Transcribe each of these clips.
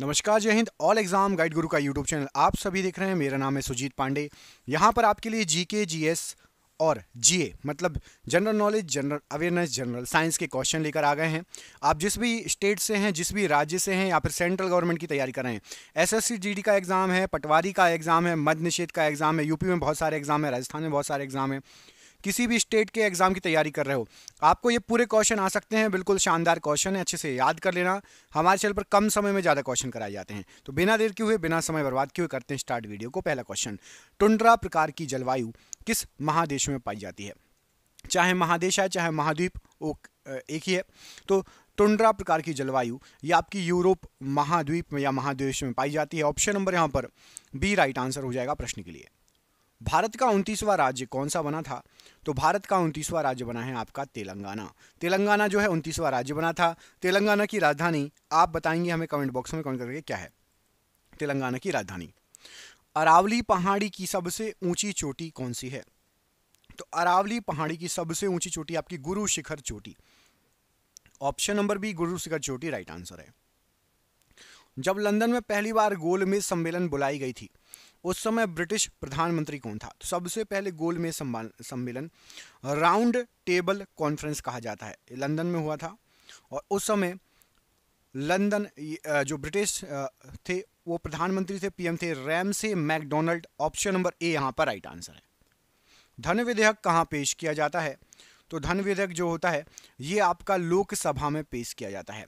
नमस्कार जय Hind all exam guide गुरु का यूट्यूब चैनल आप सभी देख रहे हैं मेरा नाम है सुजीत पांडे यहाँ पर आपके लिए जीके जीएस और जीए मतलब general knowledge general awareness general science के क्वेश्चन लेकर आ गए हैं आप जिस भी स्टेट से हैं जिस भी राज्य से हैं या फिर सेंट्रल गवर्नमेंट की तैयारी कर रहे हैं एसएससी जीडी का एग्ज़ाम है पटवारी का एग्ज़ाम है मध्य निषेध का एग्ज़ाम है यूपी में बहुत सारे एग्ज़ाम है राजस्थान में बहुत सारे एग्ज़ाम है किसी भी स्टेट के एग्ज़ाम की तैयारी कर रहे हो आपको ये पूरे क्वेश्चन आ सकते हैं बिल्कुल शानदार क्वेश्चन है अच्छे से याद कर लेना हमारे चैनल पर कम समय में ज़्यादा क्वेश्चन कराए जाते हैं तो बिना देर के हुए बिना समय बर्बाद किए करते हैं स्टार्ट वीडियो को पहला क्वेश्चन टुंड्रा प्रकार की जलवायु किस महादेश में पाई जाती है चाहे महादेश है चाहे महाद्वीप एक ही है तो टुंड्रा प्रकार की जलवायु ये आपकी यूरोप महाद्वीप में या महादेश में पाई जाती है ऑप्शन नंबर यहाँ पर बी राइट आंसर हो जाएगा प्रश्न के लिए भारत का उनतीसवां राज्य कौन सा बना था तो भारत का उनतीसवां राज्य बना है आपका तेलंगाना तेलंगाना जो है उनतीसवां राज्य बना था तेलंगाना की राजधानी आप बताएंगे हमें कमेंट बॉक्स में कमेंट करके क्या है तेलंगाना की राजधानी अरावली पहाड़ी की सबसे ऊंची चोटी कौन सी है तो अरावली पहाड़ी की सबसे ऊंची चोटी आपकी गुरु शिखर चोटी ऑप्शन नंबर बी गुरु शिखर चोटी राइट आंसर है जब लंदन में पहली बार गोलमेज सम्मेलन बुलाई गई थी उस समय ब्रिटिश प्रधानमंत्री कौन था तो सबसे पहले में सम्मेलन राउंड टेबल कॉन्फ्रेंस कहा जाता है लंदन में हुआ था और उस समय लंदन जो ब्रिटिश थे वो प्रधानमंत्री थे पीएम थे Ramsay MacDonald option number A यहाँ पर राइट आंसर है धन विधेयक कहाँ पेश किया जाता है तो धन विधेयक जो होता है ये आपका लोकसभा में पेश किया जाता है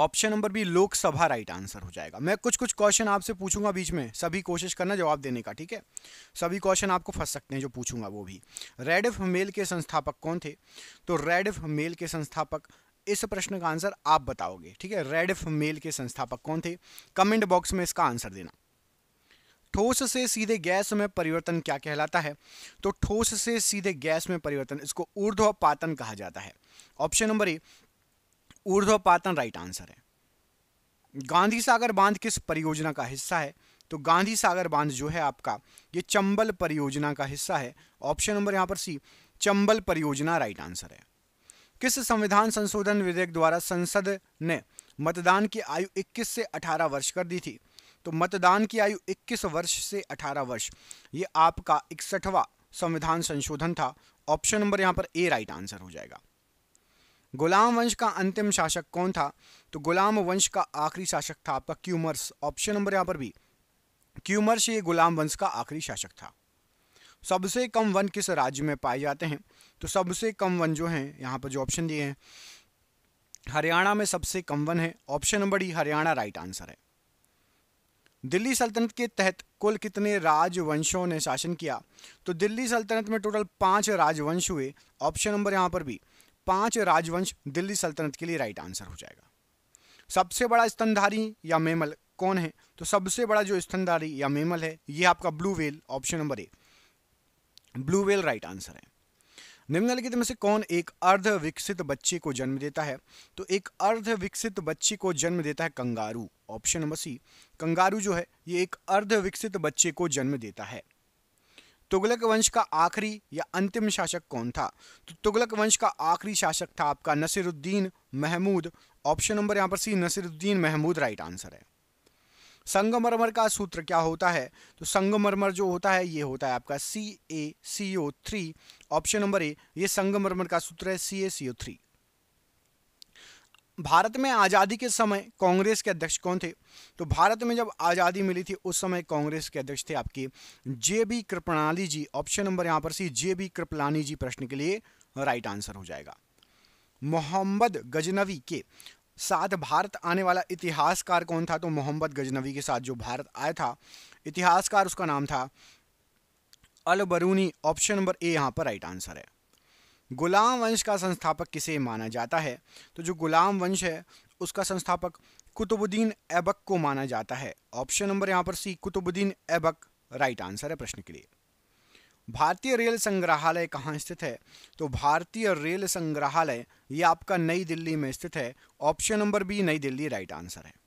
option number B Lok Sabha right answer हो जाएगा मैं कुछ कुछ क्वेश्चन आपसे पूछूंगा बीच में सभी कोशिश करना जवाब देने का ठीक है सभी क्वेश्चन आपको फंस सकते हैं जो पूछूंगा वो भी रेड एफ मेल के संस्थापक कौन थे तो रेड एफ मेल के संस्थापक इस प्रश्न का आंसर आप बताओगे ठीक है रेड एफ मेल के संस्थापक कौन थे कमेंट बॉक्स में इसका आंसर देना ठोस से सीधे गैस में परिवर्तन क्या कहलाता है तो ठोस से सीधे गैस में परिवर्तन इसको ऊर्ध्वपातन कहा जाता है ऑप्शन नंबर ए ऊर्ध्वपातन राइट आंसर है गांधी सागर बांध किस परियोजना का हिस्सा है तो गांधी सागर बांध जो है आपका ये चंबल परियोजना का हिस्सा है ऑप्शन नंबर यहां पर सी चंबल परियोजना राइट आंसर है किस संविधान संशोधन विधेयक द्वारा संसद ने मतदान की आयु 21 से 18 वर्ष कर दी थी तो मतदान की आयु 21 वर्ष से 18 वर्ष ये आपका इकसठवा संविधान संशोधन था ऑप्शन नंबर यहां पर ए राइट आंसर हो जाएगा गुलाम वंश का अंतिम शासक कौन था तो गुलाम वंश का आखिरी शासक था आपका क्यूमर्स ऑप्शन नंबर यहाँ पर भी क्यूमर्स ये गुलाम वंश का आखिरी शासक था सबसे कम वन किस राज्य में पाए जाते हैं तो सबसे कम वन जो हैं यहाँ पर जो ऑप्शन दिए हैं हरियाणा में सबसे कम वन है option number D Haryana right answer है दिल्ली सल्तनत के तहत कुल कितने राजवंशों ने शासन किया तो दिल्ली सल्तनत में टोटल पांच राजवंश हुए ऑप्शन नंबर यहाँ पर भी पांच राजवंश दिल्ली सल्तनत के लिए राइट आंसर हो जाएगा सबसे बड़ा स्तनधारी या मेमल कौन है तो सबसे बड़ा जो स्तनधारी या मेमल है ये आपका blue whale option number A blue whale right answer है निम्नलिखित में से कौन एक अर्ध विकसित बच्चे को जन्म देता है तो एक अर्ध विकसित बच्चे को जन्म देता है kangaroo option number C kangaroo जो है ये एक अर्ध विकसित बच्चे को जन्म देता है तुगलक वंश का आखिरी या अंतिम शासक कौन था तो तुगलक वंश का आखिरी शासक था आपका नसीरुद्दीन महमूद ऑप्शन नंबर यहाँ पर C Nasiruddin Mahmud right answer है संगमरमर का सूत्र क्या होता है तो संगमरमर जो होता है ये होता है आपका C A C O three option number A ये संगमरमर का सूत्र है सी A C O three Bharat में आज़ादी के समय कांग्रेस के अध्यक्ष कौन थे तो भारत में जब आज़ादी मिली थी उस समय कांग्रेस के अध्यक्ष थे आपके J B Kripalani ji option number यहाँ पर सी जे बी कृपलानी जी प्रश्न के लिए राइट आंसर हो जाएगा मोहम्मद गजनवी के साथ भारत आने वाला इतिहासकार कौन था तो मोहम्मद गजनवी के साथ जो भारत आया था इतिहासकार उसका नाम था अल बरूनी ऑप्शन नंबर ए यहाँ पर राइट आंसर है गुलाम वंश का संस्थापक किसे माना जाता है तो जो गुलाम वंश है उसका संस्थापक कुतुबुद्दीन ऐबक को माना जाता है ऑप्शन नंबर यहाँ पर C Qutbuddin Aibak right answer है प्रश्न के लिए भारतीय रेल संग्रहालय कहाँ स्थित है तो भारतीय रेल संग्रहालय ये आपका नई दिल्ली में स्थित है ऑप्शन नंबर बी नई दिल्ली राइट आंसर है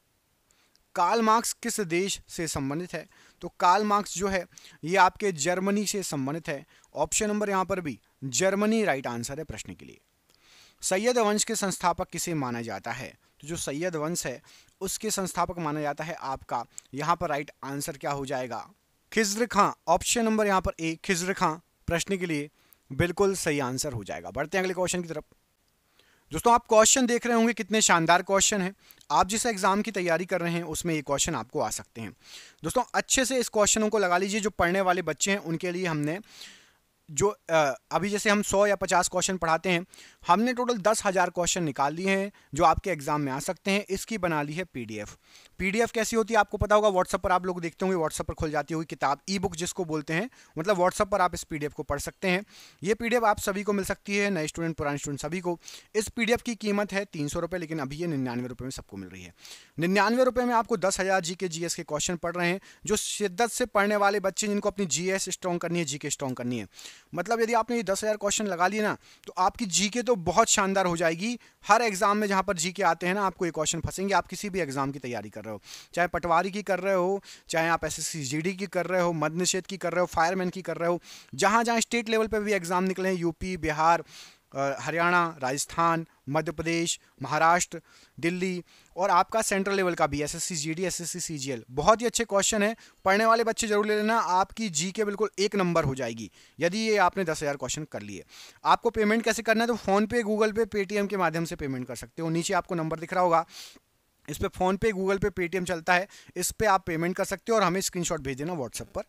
काल मार्क्स किस देश से संबंधित है तो काल मार्क्स जो है ये आपके जर्मनी से संबंधित है ऑप्शन नंबर यहाँ पर भी जर्मनी राइट आंसर है प्रश्न के लिए सैयद वंश के संस्थापक किसे माना जाता है तो जो सैयद वंश है उसके संस्थापक माना जाता है आपका यहाँ पर राइट आंसर क्या हो जाएगा खिज्र खां ऑप्शन नंबर यहाँ पर ए खिज्र खां प्रश्न के लिए बिल्कुल सही आंसर हो जाएगा बढ़ते हैं अगले क्वेश्चन की तरफ दोस्तों आप क्वेश्चन देख रहे होंगे कितने शानदार क्वेश्चन हैं आप जिस एग्ज़ाम की तैयारी कर रहे हैं उसमें ये क्वेश्चन आपको आ सकते हैं दोस्तों अच्छे से इस क्वेश्चनों को लगा लीजिए जो पढ़ने वाले बच्चे हैं उनके लिए हमने जो अभी जैसे हम सौ या पचास क्वेश्चन पढ़ाते हैं हमने टोटल दस हज़ार क्वेश्चन निकाल लिए हैं जो आपके एग्ज़ाम में आ सकते हैं इसकी बना ली है पीडीएफ पीडीएफ कैसी होती है आपको पता होगा व्हाट्सएप पर आप लोग देखते होंगे व्हाट्सअप पर खुल जाती हुई किताब ई बुक जिसको बोलते हैं मतलब व्हाट्सअप पर आप इस पीडीएफ को पढ़ सकते हैं ये पीडीएफ आप सभी को मिल सकती है नए स्टूडेंट पुराने स्टूडेंट सभी को इस पीडीएफ की कीमत है तीन सौ रुपये लेकिन अभी ये निन्यानवे रुपये में सबको मिल रही है निन्यानवे रुपये में आपको दस हज़ार जी के जी के क्वेश्चन पढ़ रहे हैं जो शिद्दत से पढ़ने वाले बच्चे जिनको अपनी जी एस स्ट्रॉन्ग करनी है जी के स्ट्रॉन्ग करनी है मतलब यदि आपने ये दस हज़ार क्वेश्चन लगा लिए ना तो आपकी जी के तो बहुत शानदार हो जाएगी हर एग्जाम में जहाँ पर जी के आते हैं ना आपको ये क्वेश्चन फंसेंगे आप किसी भी एग्जाम की तैयारी कर रहे हो चाहे पटवारी की कर रहे हो चाहे आप एस एस की कर रहे हो मद निषेध की कर रहे हो फायरमैन की कर रहे हो जहाँ जहाँ स्टेट लेवल पर भी एग्ज़ाम निकले हैं यूपी बिहार हरियाणा राजस्थान मध्य प्रदेश महाराष्ट्र दिल्ली और आपका सेंट्रल लेवल का भी S S C G D बहुत ही अच्छे क्वेश्चन है पढ़ने वाले बच्चे जरूर ले लेना आपकी जी के बिल्कुल एक नंबर हो जाएगी यदि ये आपने दस हज़ार क्वेश्चन कर लिए आपको पेमेंट कैसे करना है तो फ़ोनपे गूगल पे पेटीएम के माध्यम से पेमेंट कर सकते हो नीचे आपको नंबर दिख रहा होगा इस पर पे गूगल पे पेटीएम चलता है इस पर पे आप पेमेंट कर सकते हो और हमें स्क्रीनशॉट भेज देना व्हाट्सएप पर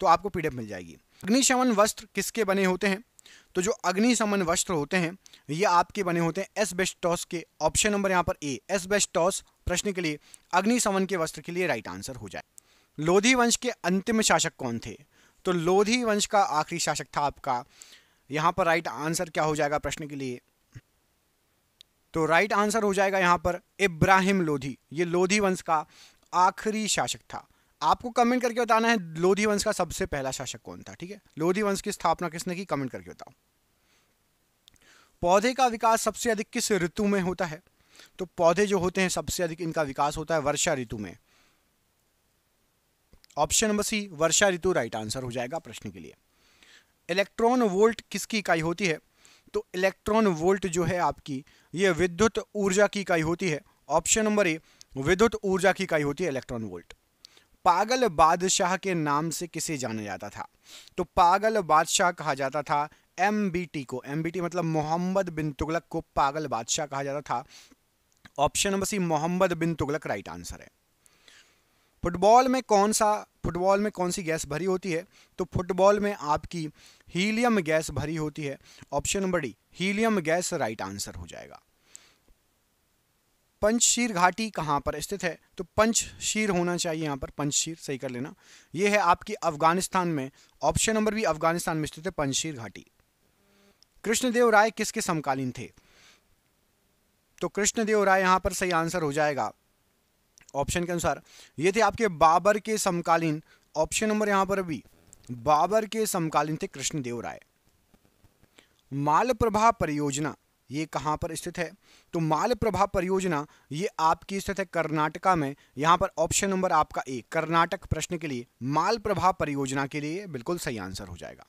तो आपको पीडीएफ मिल जाएगी अग्निशमन वस्त्र किसके बने होते हैं तो जो अग्निशमन वस्त्र होते हैं ये आपके बने होते हैं एस बेस्ट टॉस के ऑप्शन नंबर यहाँ पर ए एस बेस्ट टॉस प्रश्न के लिए अग्निशमन के वस्त्र के लिए राइट आंसर हो जाए लोधी वंश के अंतिम शासक कौन थे तो लोधी वंश का आखिरी शासक था आपका यहाँ पर राइट आंसर क्या हो जाएगा प्रश्न के लिए तो राइट आंसर हो जाएगा यहाँ पर इब्राहिम लोधी ये लोधी वंश का आखिरी शासक था आपको कमेंट करके बताना है लोधी वंश का सबसे पहला शासक कौन था ठीक है लोधी वंश की स्थापना किसने की कमेंट करके बताओ पौधे का विकास सबसे अधिक किस ऋतु में होता है तो पौधे जो होते हैं सबसे अधिक इनका विकास होता है वर्षा ऋतु में ऑप्शन नंबर सी वर्षा ऋतु राइट आंसर हो जाएगा प्रश्न के लिए इलेक्ट्रॉन वोल्ट किसकी इकाई होती है तो इलेक्ट्रॉन वोल्ट जो है आपकी ये विद्युत ऊर्जा की इकाई होती है ऑप्शन नंबर ए विद्युत ऊर्जा की इकाई होती है इलेक्ट्रॉन वोल्ट पागल बादशाह के नाम से किसे जाना जाता था तो पागल बादशाह कहा जाता था एम को एम मतलब मोहम्मद बिन तुगलक को पागल बादशाह कहा जाता था option number C Muhammad bin Tughlaq right answer है फुटबॉल में कौन सा फुटबॉल में कौन सी गैस भरी होती है तो फुटबॉल में आपकी हीलियम गैस भरी होती है option number D helium gas right answer हो जाएगा पंचशीर घाटी कहाँ पर स्थित है तो पंचशीर होना चाहिए यहाँ पर पंचशीर सही कर लेना ये है आपकी अफगानिस्तान में ऑप्शन नंबर भी अफगानिस्तान में स्थित है पंचशीर घाटी कृष्णदेव राय किसके समकालीन थे तो कृष्णदेव राय यहाँ पर सही आंसर हो जाएगा ऑप्शन के अनुसार ये थे आपके बाबर के समकालीन ऑप्शन नंबर यहां पर भी बाबर के समकालीन थे कृष्णदेव राय मालप्रभा परियोजना ये कहां पर स्थित है तो मालप्रभा परियोजना ये आपकी स्थित है कर्नाटका में यहां पर ऑप्शन नंबर आपका ए कर्नाटक प्रश्न के लिए मालप्रभा परियोजना के लिए बिल्कुल सही आंसर हो जाएगा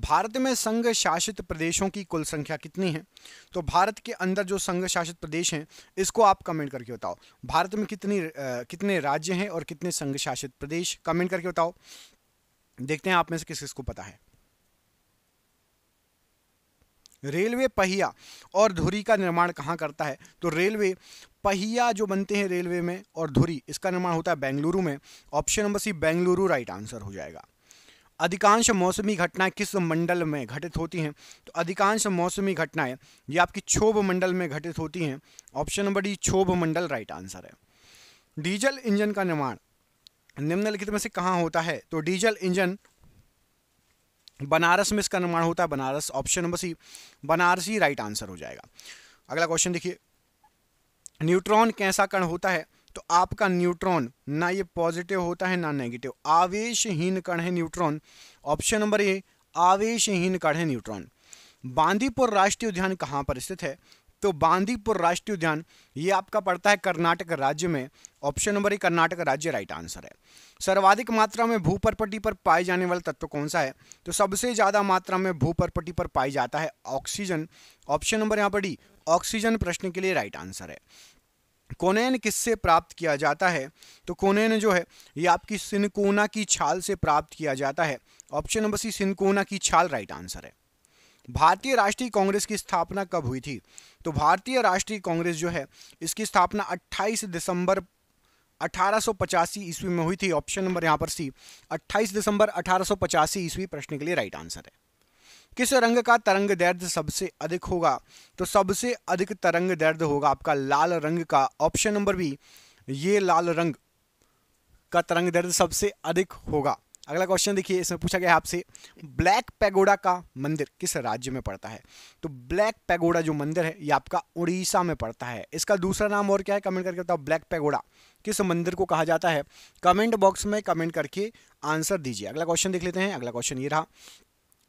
भारत में संघ शासित प्रदेशों की कुल संख्या कितनी है तो भारत के अंदर जो संघ शासित प्रदेश हैं इसको आप कमेंट करके बताओ भारत में कितनी आ, कितने राज्य हैं और कितने संघ शासित प्रदेश कमेंट करके बताओ देखते हैं आप में से किस किस को पता है रेलवे पहिया और धुरी का निर्माण कहाँ करता है तो रेलवे पहिया जो बनते हैं रेलवे में और धुरी इसका निर्माण होता है बेंगलुरु में option number C Bengaluru right answer हो जाएगा अधिकांश मौसमी घटनाएं किस मंडल में घटित होती हैं तो अधिकांश मौसमी घटनाएं ये आपकी क्षोभ मंडल में घटित होती हैं ऑप्शन नंबर डी क्षोभ मंडल राइट आंसर है डीजल इंजन का निर्माण निम्नलिखित में से कहाँ होता है तो डीजल इंजन बनारस में इसका निर्माण होता है Banaras option number C Banaras ही राइट आंसर हो जाएगा अगला क्वेश्चन देखिए न्यूट्रॉन कैसा कण होता है तो आपका न्यूट्रॉन ना ये पॉजिटिव होता है ना नेगेटिव आवेशहीन कण है न्यूट्रॉन ऑप्शन नंबर ए आवेशहीन कण है न्यूट्रॉन बांदीपुर राष्ट्रीय उद्यान कहाँ पर स्थित है तो बांदीपुर राष्ट्रीय उद्यान ये आपका पड़ता है कर्नाटक राज्य में ऑप्शन नंबर ए कर्नाटक राज्य राइट आंसर है सर्वाधिक मात्रा में भूपरपट्टी पर पाए जाने वाला तत्व कौन सा है तो सबसे ज़्यादा मात्रा में भूपरपट्टी पर पाई जाता है ऑक्सीजन ऑप्शन नंबर यहाँ पर डी ऑक्सीजन प्रश्न के लिए राइट आंसर है कोनेन किससे प्राप्त किया जाता है तो कोनेन जो है ये आपकी सिनकोना की छाल से प्राप्त किया जाता है ऑप्शन नंबर सी सिनकोना की छाल राइट आंसर है भारतीय राष्ट्रीय कांग्रेस की स्थापना कब हुई थी तो भारतीय राष्ट्रीय कांग्रेस जो है इसकी स्थापना 28 दिसंबर 1885 ईस्वी में हुई थी ऑप्शन नंबर यहाँ पर सी 28 दिसंबर 1885 ईस्वी प्रश्न के लिए राइट आंसर है किस रंग का तरंग दर्द सबसे अधिक होगा तो सबसे अधिक तरंग दर्द होगा आपका लाल रंग का ऑप्शन नंबर बी ये लाल रंग का तरंग दर्द सबसे अधिक होगा अगला क्वेश्चन देखिए इसमें पूछा गया है आपसे ब्लैक पैगोडा का मंदिर किस राज्य में पड़ता है तो ब्लैक पैगोडा जो मंदिर है ये आपका उड़ीसा में पड़ता है इसका दूसरा नाम और क्या है कमेंट करके बताओ ब्लैक पैगोडा किस मंदिर को कहा जाता है कमेंट बॉक्स में कमेंट करके आंसर दीजिए अगला क्वेश्चन देख लेते हैं अगला क्वेश्चन ये रहा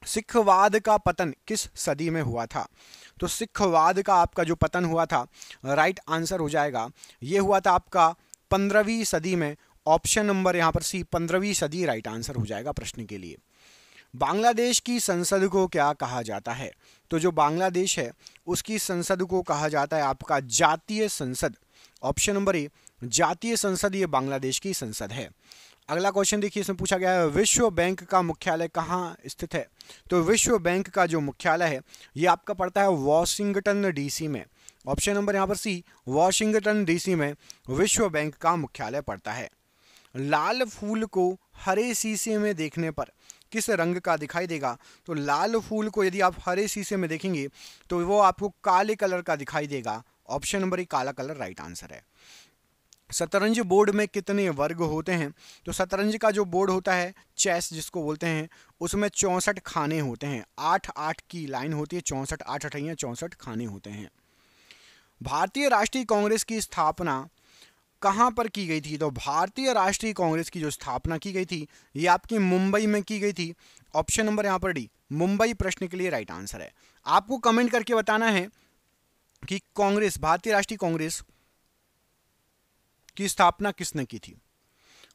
सिखवाद का पतन किस सदी में हुआ था तो सिखवाद का आपका जो पतन हुआ था राइट आंसर हो जाएगा ये हुआ था आपका पंद्रहवीं सदी में ऑप्शन नंबर यहाँ पर सी पंद्रहवीं सदी राइट आंसर हो जाएगा प्रश्न के लिए बांग्लादेश की संसद को क्या कहा जाता है तो जो बांग्लादेश है उसकी संसद को कहा जाता है आपका जातीय संसद ऑप्शन नंबर ए जातीय संसद ये बांग्लादेश की संसद है अगला क्वेश्चन देखिए इसमें पूछा गया है विश्व बैंक का मुख्यालय कहाँ स्थित है तो विश्व बैंक का जो मुख्यालय है ये आपका पड़ता है वॉशिंगटन डीसी में ऑप्शन नंबर यहाँ पर सी वॉशिंगटन डीसी में विश्व बैंक का मुख्यालय पड़ता है लाल फूल को हरे शीशे में देखने पर किस रंग का दिखाई देगा तो लाल फूल को यदि आप हरे शीशे में देखेंगे तो वो आपको काले कलर का दिखाई देगा ऑप्शन नंबर एक काला कलर राइट आंसर है शतरंज बोर्ड में कितने वर्ग होते हैं तो शतरंज का जो बोर्ड होता है चेस जिसको बोलते हैं उसमें चौंसठ खाने होते हैं आठ आठ की लाइन होती है चौंसठ आठ अठैया चौंसठ खाने होते हैं भारतीय राष्ट्रीय कांग्रेस की स्थापना कहाँ पर की गई थी तो भारतीय राष्ट्रीय कांग्रेस की जो स्थापना की गई थी ये आपकी मुंबई में की गई थी ऑप्शन नंबर यहाँ पर डी मुंबई प्रश्न के लिए राइट आंसर है आपको कमेंट करके बताना है कि कांग्रेस भारतीय राष्ट्रीय कांग्रेस की स्थापना किसने की थी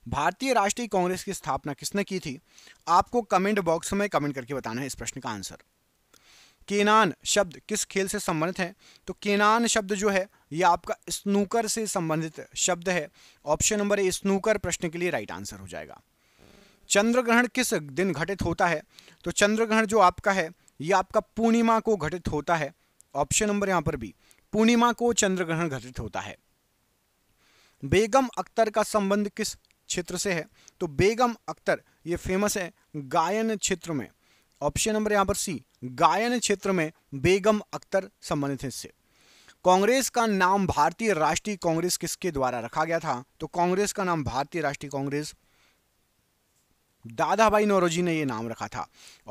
भारतीय राष्ट्रीय कांग्रेस की स्थापना किसने की थी आपको कमेंट बॉक्स में कमेंट करके बताना है इस प्रश्न का आंसर केनान शब्द किस खेल से संबंधित है तो केनान शब्द जो है ये आपका स्नूकर से संबंधित शब्द है ऑप्शन नंबर ए स्नूकर प्रश्न के लिए राइट आंसर हो जाएगा चंद्र ग्रहण किस दिन घटित होता है तो चंद्र ग्रहण जो आपका है ये आपका पूर्णिमा को घटित होता है ऑप्शन नंबर यहां पर भी पूर्णिमा को चंद्र ग्रहण घटित होता है बेगम अख्तर का संबंध किस क्षेत्र से है तो बेगम अख्तर ये फेमस है गायन क्षेत्र में ऑप्शन नंबर यहाँ पर सी गायन क्षेत्र में बेगम अख्तर संबंधित है इससे कांग्रेस का नाम भारतीय राष्ट्रीय कांग्रेस किसके द्वारा रखा गया था तो कांग्रेस का नाम भारतीय राष्ट्रीय कांग्रेस दादा भाई नौरोजी ने यह नाम रखा था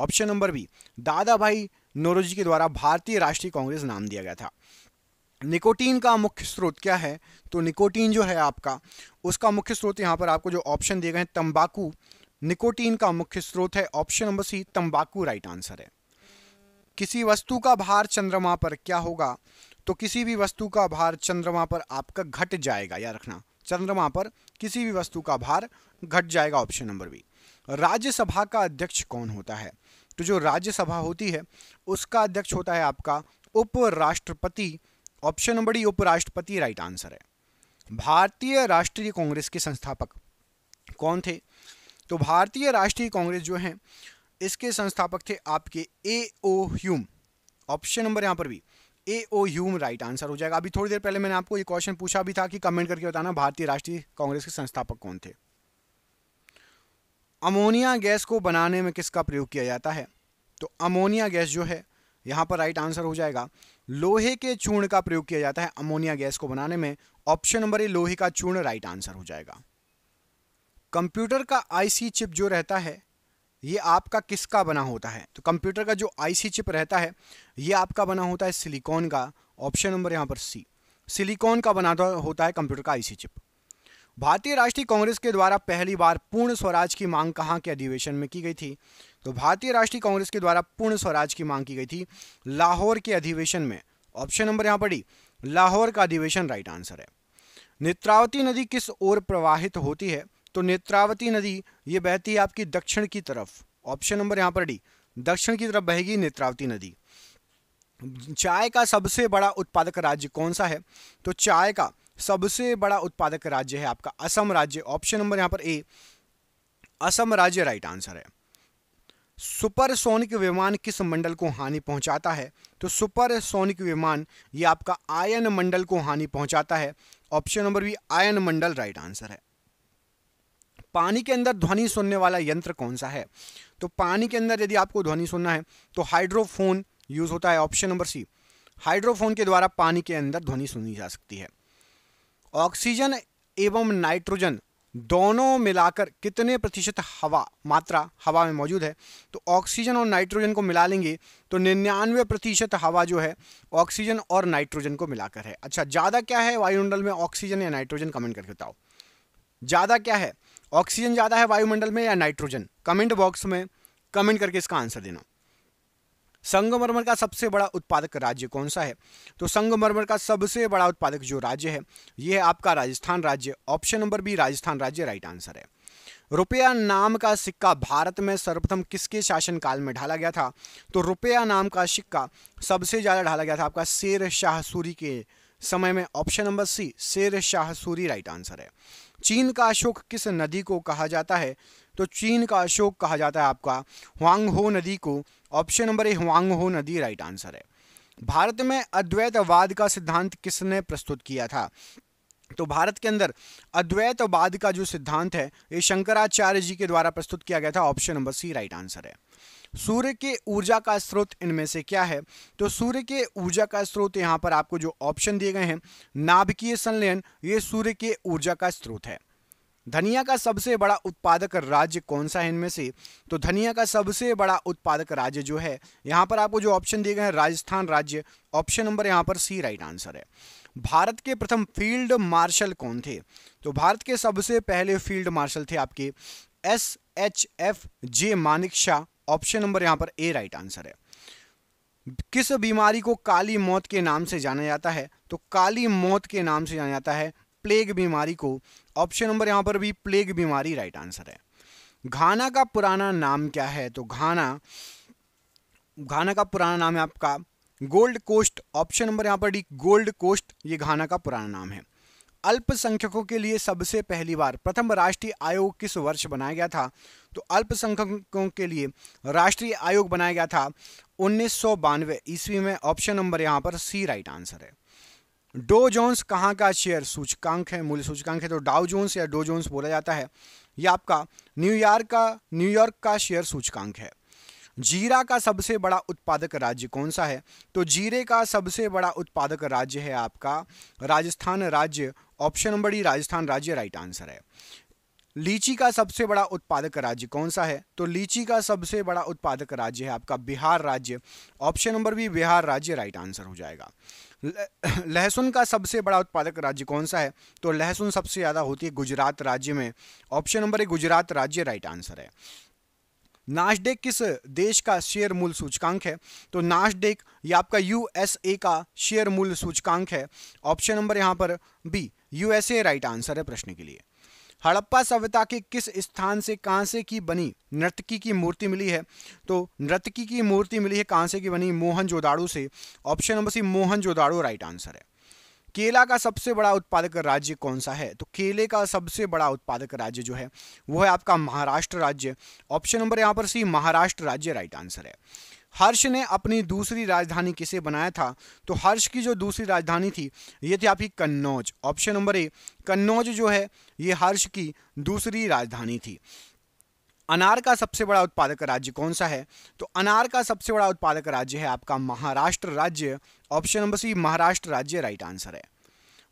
ऑप्शन नंबर बी दादा भाई नौरोजी के द्वारा भारतीय राष्ट्रीय कांग्रेस नाम दिया गया था निकोटीन का मुख्य स्रोत क्या है तो निकोटीन जो है आपका उसका मुख्य स्रोत यहाँ पर आपको जो ऑप्शन दिए गए हैं तंबाकू निकोटीन का मुख्य स्रोत है ऑप्शन नंबर सी तंबाकू राइट आंसर है किसी वस्तु का भार चंद्रमा पर क्या होगा तो किसी भी वस्तु का भार चंद्रमा पर आपका घट जाएगा या रखना चंद्रमा पर किसी भी वस्तु का भार घट जाएगा ऑप्शन नंबर बी राज्यसभा का अध्यक्ष कौन होता है तो जो राज्यसभा होती है उसका अध्यक्ष होता है आपका उपराष्ट्रपति ऑप्शन नंबर डी उपराष्ट्रपति राइट आंसर है भारतीय राष्ट्रीय कांग्रेस के संस्थापक कौन थे तो भारतीय राष्ट्रीय कांग्रेस जो है इसके संस्थापक थे आपके A O Hume option number यहां पर भी A O Hume right answer हो जाएगा अभी थोड़ी देर पहले मैंने आपको ये क्वेश्चन पूछा भी था कि कमेंट करके बताना भारतीय राष्ट्रीय कांग्रेस के संस्थापक कौन थे अमोनिया गैस को बनाने में किसका प्रयोग किया जाता है तो अमोनिया गैस जो है यहां पर राइट आंसर हो जाएगा लोहे के चूर्ण का प्रयोग किया जाता है अमोनिया गैस को बनाने में ऑप्शन नंबर ए लोहे का चूर्ण राइट आंसर हो जाएगा कंप्यूटर का आईसी चिप जो रहता है ये आपका किसका बना होता है तो कंप्यूटर का जो आईसी चिप रहता है ये आपका बना होता है सिलिकॉन का ऑप्शन नंबर यहां पर सी सिलिकॉन का बना होता है कंप्यूटर का आईसी चिप भारतीय राष्ट्रीय कांग्रेस के द्वारा पहली बार पूर्ण स्वराज की मांग कहाँ के अधिवेशन में की गई थी तो भारतीय राष्ट्रीय कांग्रेस के द्वारा पूर्ण स्वराज की मांग की गई थी लाहौर के अधिवेशन में ऑप्शन नंबर यहाँ पर लाहौर का अधिवेशन राइट आंसर है नेत्रावती नदी किस ओर प्रवाहित होती है तो नेत्रावती नदी ये बहती है आपकी दक्षिण की तरफ ऑप्शन नंबर यहाँ पर डी दक्षिण की तरफ बहेगी नेत्रावती नदी चाय का सबसे बड़ा उत्पादक राज्य कौन सा है तो चाय का सबसे बड़ा उत्पादक राज्य है आपका असम राज्य ऑप्शन नंबर यहां पर ए असम राज्य राइट आंसर है सुपरसोनिक विमान किस मंडल को हानि पहुंचाता है तो सुपरसोनिक विमान ये आपका आयन मंडल को हानि पहुंचाता है ऑप्शन नंबर बी आयन मंडल राइट आंसर है पानी के अंदर ध्वनि सुनने वाला यंत्र कौन सा है तो पानी के अंदर यदि आपको ध्वनि सुनना है तो हाइड्रोफोन यूज होता है ऑप्शन नंबर सी हाइड्रोफोन के द्वारा पानी के अंदर ध्वनि सुनी जा सकती है ऑक्सीजन एवं नाइट्रोजन दोनों मिलाकर कितने प्रतिशत हवा मात्रा हवा में मौजूद है तो ऑक्सीजन और नाइट्रोजन को मिला लेंगे तो निन्यानवे प्रतिशत हवा जो है ऑक्सीजन और नाइट्रोजन को मिलाकर है अच्छा ज़्यादा क्या है वायुमंडल में ऑक्सीजन या नाइट्रोजन कमेंट करके बताओ ज़्यादा क्या है ऑक्सीजन ज़्यादा है वायुमंडल में या नाइट्रोजन कमेंट बॉक्स में कमेंट करके इसका आंसर देना संगमरमर का सबसे बड़ा उत्पादक राज्य कौन सा है तो संगमरमर का सबसे बड़ा उत्पादक जो राज्य है यह है आपका राजस्थान राज्य ऑप्शन नंबर बी राजस्थान राज्य राइट आंसर है रुपया नाम का सिक्का भारत में सर्वप्रथम किसके शासनकाल में ढाला गया था तो रुपया नाम का सिक्का सबसे ज़्यादा ढाला गया था आपका शेर शाह सूरी के समय में ऑप्शन नंबर सी शेर शाह सूरी राइट आंसर है चीन का अशोक किस नदी को कहा जाता है तो चीन का अशोक कहा जाता है आपका हुआंगहो नदी को ऑप्शन नंबर ए हुआंगहो नदी राइट आंसर है भारत में अद्वैतवाद का सिद्धांत किसने प्रस्तुत किया था तो भारत के अंदर अद्वैतवाद का जो सिद्धांत है ये शंकराचार्य जी के द्वारा प्रस्तुत किया गया था option number C right answer है सूर्य के ऊर्जा का स्रोत इनमें से क्या है तो सूर्य के ऊर्जा का स्रोत यहाँ पर आपको जो ऑप्शन दिए गए हैं नाभिकीय संलयन ये सूर्य के ऊर्जा का स्रोत है धनिया का सबसे बड़ा उत्पादक राज्य कौन सा है इनमें से तो धनिया का सबसे बड़ा उत्पादक राज्य जो है यहाँ पर आपको जो ऑप्शन दिए गए हैं राजस्थान राज्य ऑप्शन नंबर यहाँ पर सी राइट आंसर है भारत के प्रथम फील्ड मार्शल कौन थे तो भारत के सबसे पहले फील्ड मार्शल थे आपके S H F J Manekshaw option number यहाँ पर ए राइट आंसर है किस बीमारी को काली मौत के नाम से जाना जाता है तो काली मौत के नाम से जाना जाता है प्लेग बीमारी को ऑप्शन नंबर यहाँ पर भी प्लेग बीमारी राइट आंसर है घाना का पुराना नाम क्या है तो घाना घाना का पुराना नाम है आपका गोल्ड कोस्ट ऑप्शन नंबर यहाँ पर डी गोल्ड कोस्ट ये घाना का पुराना नाम है अल्पसंख्यकों के लिए सबसे पहली बार प्रथम राष्ट्रीय आयोग किस वर्ष बनाया गया था तो अल्पसंख्यकों के लिए राष्ट्रीय आयोग बनाया गया था उन्नीस ईस्वी में ऑप्शन नंबर यहाँ पर सी राइट आंसर है डो जोन्स कहाँ का शेयर सूचकांक है मूल्य सूचकांक है तो डाउ जोन्स या डो जोन्स बोला जाता है ये आपका न्यूयॉर्क का न्यूयॉर्क का शेयर सूचकांक है जीरा का सबसे बड़ा उत्पादक राज्य कौन सा है तो जीरे का सबसे बड़ा उत्पादक राज्य है आपका राजस्थान राज्य ऑप्शन नंबर डी राजस्थान राज्य राइट आंसर है लीची का सबसे बड़ा उत्पादक राज्य कौन सा है तो लीची का सबसे बड़ा उत्पादक राज्य है आपका बिहार राज्य ऑप्शन नंबर भी बिहार राज्य राइट आंसर हो जाएगा लहसुन का सबसे बड़ा उत्पादक राज्य कौन सा है तो लहसुन सबसे ज़्यादा होती है गुजरात राज्य में ऑप्शन नंबर एक गुजरात राज्य राइट आंसर है नाशडेक किस देश का शेयर मूल सूचकांक है तो नाशडेक या आपका यूएसए का शेयर मूल्य सूचकांक है ऑप्शन नंबर यहाँ पर बी यूएसए राइट आंसर है प्रश्न के लिए हड़प्पा सभ्यता के किस स्थान से कांसे की बनी नर्तकी की मूर्ति मिली है तो नर्तकी की मूर्ति मिली है कांसे की बनी मोहन जोदाड़ू से option number C Mohenjodaro right answer है केला का सबसे बड़ा उत्पादक राज्य कौन सा है तो केले का सबसे बड़ा उत्पादक राज्य जो है वो है आपका महाराष्ट्र राज्य ऑप्शन नंबर यहाँ पर सी महाराष्ट्र राज्य राइट आंसर है हर्ष ने अपनी दूसरी राजधानी किसे बनाया था तो हर्ष की जो दूसरी राजधानी थी ये थी आपकी Kannauj option number A Kannauj जो है ये हर्ष की दूसरी राजधानी थी अनार का सबसे बड़ा उत्पादक राज्य कौन सा है तो अनार का सबसे बड़ा उत्पादक राज्य है आपका महाराष्ट्र राज्य ऑप्शन नंबर सी महाराष्ट्र राज्य राइट आंसर है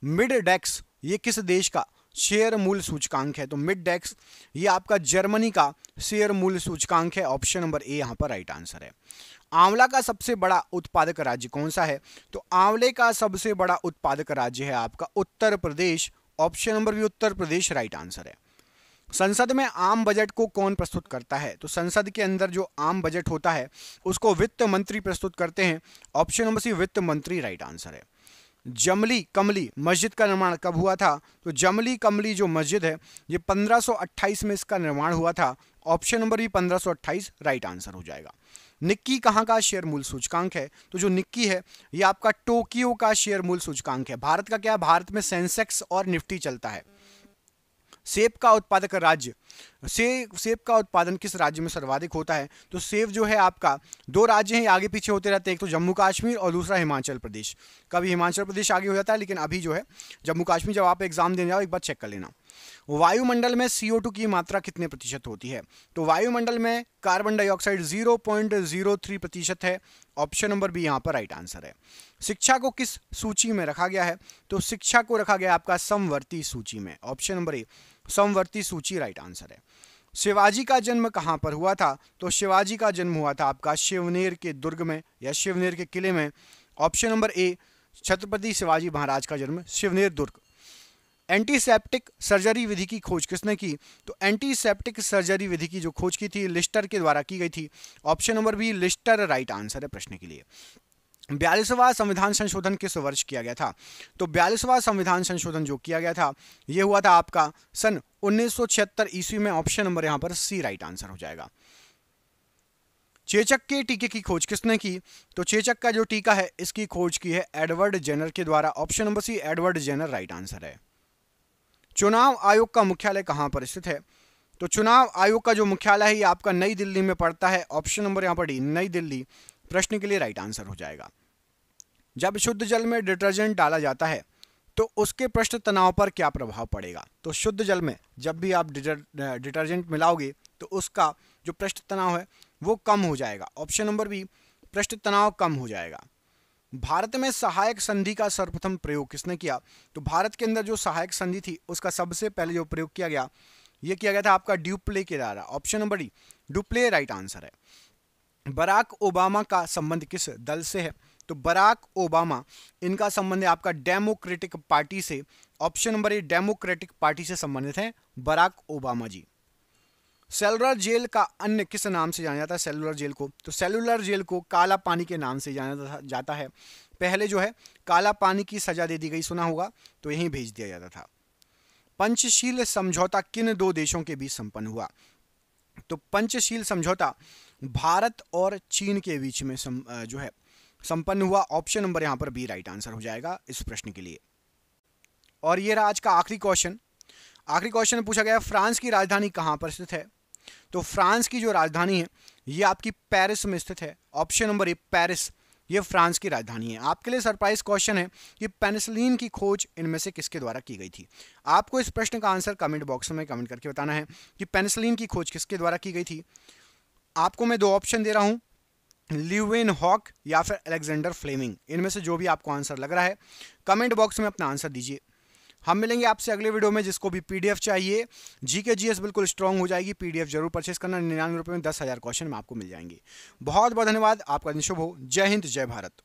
मिड डेक्स ये किस देश का शेयर मूल सूचकांक है तो मिड डेक्स ये आपका जर्मनी का शेयर मूल सूचकांक है ऑप्शन नंबर ए यहाँ पर राइट आंसर है आंवला का सबसे बड़ा उत्पादक राज्य कौन सा है तो आंवले का सबसे बड़ा उत्पादक राज्य है आपका उत्तर प्रदेश ऑप्शन नंबर भी उत्तर प्रदेश राइट आंसर है संसद में आम बजट को कौन प्रस्तुत करता है तो संसद के अंदर जो आम बजट होता है उसको वित्त मंत्री प्रस्तुत करते हैं ऑप्शन नंबर सी वित्त मंत्री राइट आंसर है जमली कमली मस्जिद का निर्माण कब हुआ था तो जमली कमली जो मस्जिद है ये 1528 में इसका निर्माण हुआ था ऑप्शन नंबर भी 1528 राइट आंसर हो जाएगा निक्की कहाँ का शेयर मूल सूचकांक है तो जो निक्की है ये आपका टोक्यो का शेयर मूल सूचकांक है भारत का क्या भारत में सेंसेक्स और निफ्टी चलता है सेब का उत्पादक राज्य सेब सेब का उत्पादन किस राज्य में सर्वाधिक होता है तो सेब जो है आपका दो राज्य हैं आगे पीछे होते रहते हैं एक तो जम्मू कश्मीर और दूसरा हिमाचल प्रदेश कभी हिमाचल प्रदेश आगे हो जाता है लेकिन अभी जो है जम्मू कश्मीर जब आप एग्ज़ाम देने जाओ एक बार चेक कर लेना वायुमंडल में सीओ टू की मात्रा कितने प्रतिशत होती है तो वायुमंडल में carbon dioxide zero point zero three प्रतिशत है ऑप्शन नंबर बी यहाँ पर राइट आंसर है शिक्षा को किस सूची में रखा गया है तो शिक्षा को रखा गया आपका समवर्ती सूची में ऑप्शन नंबर ए समवर्ती सूची राइट आंसर है शिवाजी का जन्म कहाँ पर हुआ था तो शिवाजी का जन्म हुआ था आपका शिवनेर के दुर्ग में या शिवनेर के किले में option number A Chhatrapati Shivaji Maharaj का जन्म शिवनेर दुर्ग एंटीसेप्टिक सर्जरी विधि की खोज किसने की तो एंटीसेप्टिक सर्जरी विधि की जो खोज की थी लिस्टर के द्वारा की गई थी option number B Lister right answer है प्रश्न के लिए बयालीसवा संविधान संशोधन किस वर्ष किया गया था तो बयालीसवा संविधान संशोधन जो किया गया था यह हुआ था आपका सन उन्नीस ईस्वी में ऑप्शन नंबर यहां पर सी राइट आंसर हो जाएगा चेचक के टीके की खोज किसने की तो चेचक का जो टीका है इसकी खोज की है एडवर्ड जेनर के द्वारा option number C Edward Jenner right answer है चुनाव आयोग का मुख्यालय कहाँ पर स्थित है तो चुनाव आयोग का जो मुख्यालय है ये आपका नई दिल्ली में पड़ता है ऑप्शन नंबर यहाँ पर डी नई दिल्ली प्रश्न के लिए राइट आंसर हो जाएगा जब शुद्ध जल में डिटर्जेंट डाला जाता है तो उसके पृष्ठ तनाव पर क्या प्रभाव पड़ेगा तो शुद्ध जल में जब भी आप डिटर्जेंट मिलाओगे तो उसका जो पृष्ठ तनाव है वो कम हो जाएगा ऑप्शन नंबर बी पृष्ठ तनाव कम हो जाएगा भारत में सहायक संधि का सर्वप्रथम प्रयोग किसने किया तो भारत के अंदर जो सहायक संधि थी उसका सबसे पहले जो प्रयोग किया गया ये किया गया था आपका ड्यूप्ले के द्वारा option number D Dupleix right answer है बराक ओबामा का संबंध किस दल से है तो बराक ओबामा इनका संबंध है आपका डेमोक्रेटिक पार्टी से option number A democratic party से संबंधित है Barack Obama ji cellular jail का अन्य किस नाम से जाना जाता है सेलुलर जेल को तो सेलुलर जेल को काला पानी के नाम से जाना जाता है पहले जो है काला पानी की सजा दे दी गई सुना होगा तो यहीं भेज दिया जाता था पंचशील समझौता किन दो देशों के बीच संपन्न हुआ तो पंचशील समझौता भारत और चीन के बीच में सम, जो है संपन्न हुआ ऑप्शन नंबर यहाँ पर बी राइट आंसर हो जाएगा इस प्रश्न के लिए और यह रहा आज का आखिरी क्वेश्चन आखिरी क्वेश्चन पूछा गया फ्रांस की राजधानी कहाँ पर स्थित है तो फ्रांस की जो राजधानी है ये आपकी पेरिस में स्थित है ऑप्शन नंबर ए पेरिस ये फ्रांस की राजधानी है आपके लिए सरप्राइज क्वेश्चन है कि पेनिसिलिन की खोज इनमें से किसके द्वारा की गई थी आपको इस प्रश्न का आंसर कमेंट बॉक्स में कमेंट करके बताना है कि पेनिसिलिन की खोज किसके द्वारा की गई थी आपको मैं दो ऑप्शन दे रहा हूँ लिविन हॉक या फिर अलेक्जेंडर फ्लेमिंग इनमें से जो भी आपको आंसर लग रहा है कमेंट बॉक्स में अपना आंसर दीजिए हम मिलेंगे आपसे अगले वीडियो में जिसको भी पीडीएफ चाहिए जी के बिल्कुल स्ट्रांग हो जाएगी पीडीएफ जरूर परचेस करना निन्यानवे रुपये में दस हज़ार क्वेश्चन में आपको मिल जाएंगे बहुत बहुत धन्यवाद आपका दिन शुभ हो जय हिंद जय भारत